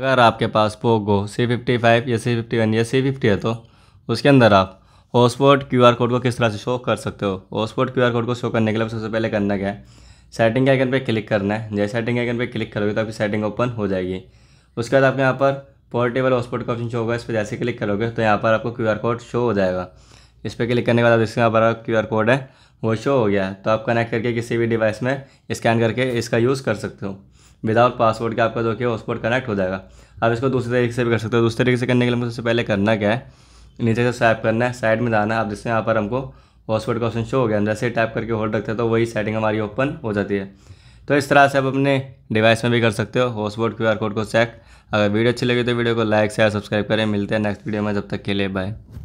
अगर आपके पास पोगो सी फिफ्टी फाइव या सी फिफ्टी वन या सी फिफ्टी है तो उसके अंदर आप हॉस्पोर्ट क्यू आर कोड को किस तरह से शो कर सकते हो हॉस्पॉट क्यू आर कोड को शो करने के लिए सबसे पहले करना क्या है सेटिंग के आइकन पर क्लिक करना है जैसे सेटिंग आइकन पर क्लिक करोगे तो आपकी सेटिंग ओपन हो जाएगी उसके बाद आपके यहाँ पर पोर्टेबल हॉस्पोर्ट का ऑप्शन शो होगा इस पर जैसे क्लिक करोगे तो यहाँ पर आपको क्यू कोड शो हो जाएगा इस पर क्लिक करने के बाद इसके यहाँ पर क्यू कोड है वो शो हो गया तो आप कनेक्ट करके किसी भी डिवाइस में स्कैन करके इसका यूज़ कर सकते हो विदाउट पासवर्ड के आपका जो कि हॉस्पोर्ट कनेक्ट हो जाएगा आप इसको दूसरे तरीके से भी कर सकते हो दूसरे तरीके से करने के लिए सबसे पहले करना क्या है नीचे से स्वैप करना है साइड में जाना है आप जिससे यहाँ पर हमको हॉस्पोर्ट का ऑप्शन शो हो गया जैसे टैप करके होल्ड रखते हो तो वही सेटिंग हमारी ओपन हो जाती है तो इस तरह से आप अपने डिवाइस में भी कर सकते हो हॉस्पोर्ट क्यू कोड को चेक अगर वीडियो अच्छी लगी तो वीडियो को लाइक शेयर सब्सक्राइब करें मिलते हैं नेक्स्ट वीडियो में जब तक के लिए बाय